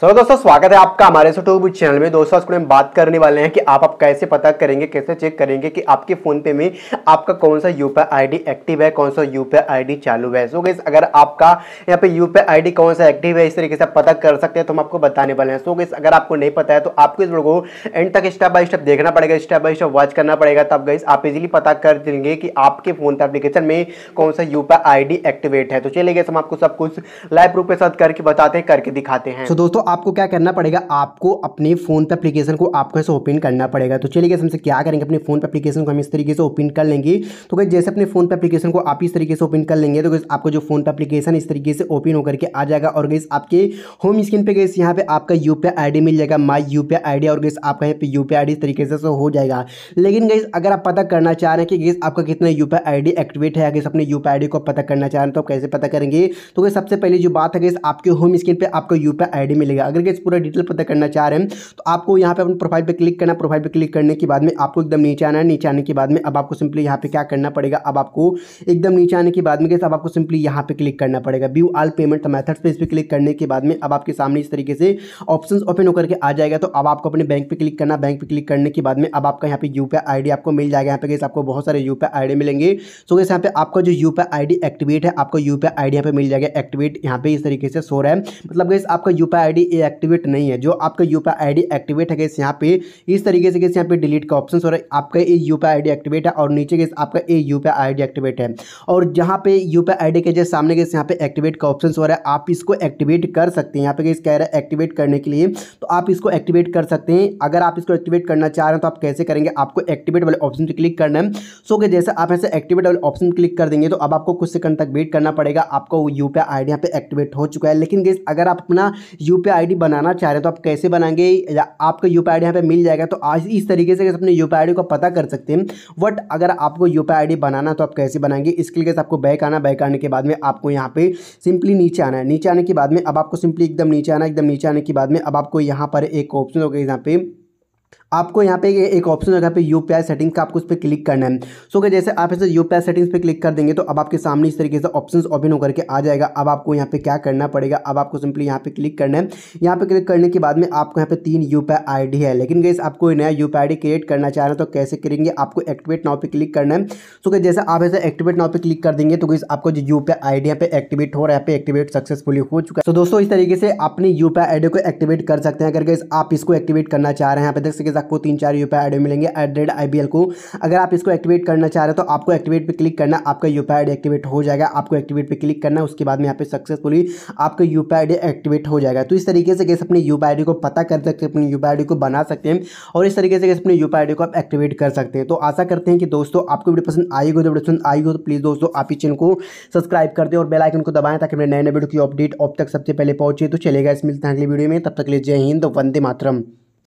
sir दोस्तों स्वागत है आपका हमारे यूट्यूब चैनल में दोस्तों आज हम बात करने वाले हैं कि आप आप कैसे पता करेंगे कैसे चेक करेंगे कि आपके फ़ोन पे में आपका कौन सा यू पी एक्टिव है कौन सा यू पी चालू है सो गैस अगर आपका यहाँ पे यू पी कौन सा एक्टिव है इस तरीके से पता कर सकते हैं तो हम आपको बताने वाले हैं सो गैस अगर आपको नहीं पता है तो आपको इस लोगों एंड तक स्टेप बाय स्टेप देखना पड़ेगा स्टेप बाय स्टेप वॉच करना पड़ेगा तब गैस आप इजिली पता कर देंगे कि आपके फ़ोन पे एप्लीकेशन में कौन सा यू आई एक्टिवेट है तो चलिए गैस हम आपको सब कुछ लाइव प्रूफ के साथ करके बताते हैं करके दिखाते हैं दोस्तों आपको क्या करना पड़ेगा आपको अपने फ़ोन पे एप्लीकेशन को आपको ऐसे ओपन करना पड़ेगा तो चलिए गैस हमसे क्या करेंगे अपने फ़ोन पे एप्लीकेशन को हम इस तरीके से ओपन कर लेंगे तो गैस जैसे अपने फ़ोन पे एप्लीकेशन को आप इस तरीके से ओपन कर लेंगे तो गैस आपको जो फ़ोन पे एप्लीकेशन इस तरीके से ओपन होकर के आ जाएगा और गैस आपके होम स्क्रीन पर गैस यहाँ पर आपका यू पी मिल जाएगा माई यू पी और गैस आपका यहाँ पर यू पी इस तरीके से हो जाएगा लेकिन गैस अगर आप पता करना चाह रहे हैं कि गैस आपका कितना यू पी एक्टिवेट है गैस अपने यू पी को पता करना चाह रहे हैं तो आप कैसे पता करेंगे तो गैस सबसे पहले जो बात है गैस आपके होम स्क्रीन पर आपको यू पी मिलेगा मिलेगा अगर गैस पूरा डिटेल पता करना चाह रहे हैं तो आपको यहाँ पे अपने प्रोफाइल पर क्लिक करना प्रोफाइल पर क्लिक करने के बाद में आपको एकदम नीचे आना है नीचे आने के बाद में अब आपको सिंपली यहाँ पे क्या करना पड़ेगा अब आपको एकदम नीचे आने के बाद में गैस अब आपको सिंपली यहाँ पे क्लिक करना पड़ेगा व्यू आल पेमेंट मैथड्स पर इस पर क्लिक करने के बाद में अब आपके सामने इस तरीके से ऑप्शन ओपन होकर के आ जाएगा तो अब आपको अपने बैंक पर क्लिक करना बैंक पर क्लिक करने के बाद में अब आपका यहाँ पे यू पी आपको मिल जाएगा यहाँ पे गैस आपको बहुत सारे यू पी मिलेंगे सो गैस यहाँ पे आपका जो यू पी एक्टिवेट है आपको यू पी आईडी यहाँ पे मिल जाएगा एक्टिवेट यहाँ पे इस तरीके से सो रहा है मतलब गैस आपका यू पी ये एक्टिवेट नहीं है जो आपका यू पी एक्टिवेट है गैस यहाँ पे इस तरीके से गैस यहाँ पे डिलीट का ऑप्शन हो रहा है आपका ये यू पी एक्टिवेट है और नीचे गैस आपका ये यू पी एक्टिवेट है और जहाँ पे यू पी के जैसे सामने गैस यहाँ पे एक्टिवेट का ऑप्शन हो रहा है आप इसको एक्टिवेट कर सकते हैं यहाँ पे गैस कह रहा है एक्टिवेट करने के लिए तो आप इसको एक्टिवेट कर सकते हैं अगर आप इसको एक्टिवेट करना चाह रहे हैं तो आप कैसे करेंगे आपको एक्टिवेट वाले ऑप्शन पर क्लिक करना है सो कि जैसे आप ऐसे एक्टिवेट वाले ऑप्शन क्लिक कर देंगे तो अब आपको कुछ सेकंड तक वेट करना पड़ेगा आपको यू पी आई यहाँ पे एक्टिवेट हो चुका है लेकिन गैस अगर आप अपना यू पी आईडी बनाना चाह रहे हैं तो आप कैसे बनाएंगे या आपका यू पी यहाँ पे मिल जाएगा तो आज इस तरीके से अपने यू पी को पता कर सकते हैं बट अगर आपको यू पी बनाना तो आप कैसे बनाएंगे इसके लिए आपको बैक आना बैक आने के बाद में आपको यहाँ पे सिंपली नीचे आना है नीचे आने के बाद में अब आपको सिंपली एकदम नीचे आना एकदम नीचे आने के बाद में अब आपको यहाँ पर एक ऑप्शन होगा यहाँ पे आपको यहाँ पे एक ऑप्शन रखा पे यू सेटिंग्स का आपको उस पर क्लिक करना है सो कि जैसे आप इसे यू सेटिंग्स पे क्लिक कर देंगे तो अब आपके सामने इस तरीके से ऑप्शन ओपन होकर के आ जाएगा अब आपको यहाँ पे क्या करना पड़ेगा अब आपको सिंपली यहाँ पे क्लिक करना है यहाँ पे क्लिक करने के बाद में आपको यहाँ पे तीन यू पी है लेकिन गैस आपको नया यू आई क्रिएट करना चाह रहे हैं तो कैसे करेंगे आपको एक्टिवेट नाव पर क्लिक करना है सो कि जैसे आप ऐसे एक्टिवेट नाव पे क्लिक कर देंगे तो गैस आपको जो यू पी आई डी यहाँ पे एक्टिवेट हो रहा है यहाँ पे एक्टिवेट सक्सेसफुली हो चुका है तो दोस्तों इस तरीके से अपनी यू आई डी को एक्टिवेट कर सकते हैं अगर गैस आप इसको एक्टिवेट करना चाह रहे हैं यहाँ पे देख सकते तक को तीन चार यूपीआई आईडी मिलेंगे एट रेट आई को अगर आप इसको एक्टिवेट करना चाह रहे हो तो आपको एक्टिवेट पर क्लिक करना आपका यूपीआई आईडी एक्टिवेट हो जाएगा आपको एक्टिवेट पर क्लिक करना उसके बाद में यहाँ पे सक्सेसफुली आपका यूपीआई आईडी एक्टिवेट हो जाएगा तो इस तरीके से कैसे अपने यूपीआई आईडी को पता कर सकते हैं अपनी यूपीआई आईडी को बना सकते हैं और इस तरीके से कैसे अपने यूपीआई आईडी को आप एक्टिवेट कर सकते हैं तो आशा करते हैं कि दोस्तों आपको वीडियो पसंद आई हो तो वीडियो पसंद आई हो तो प्लीज़ दोस्तों आप इस चैनल को सब्सक्राइब कर दें और बेल आइकन को दबाएं ताकि मेरे नए नए वीडियो की अपडेट अब तक सबसे पहले पहुंचे तो चलेगा इस मिलते हैं अगले वीडियो में तब तक ले जय हिंद वंदे मातरम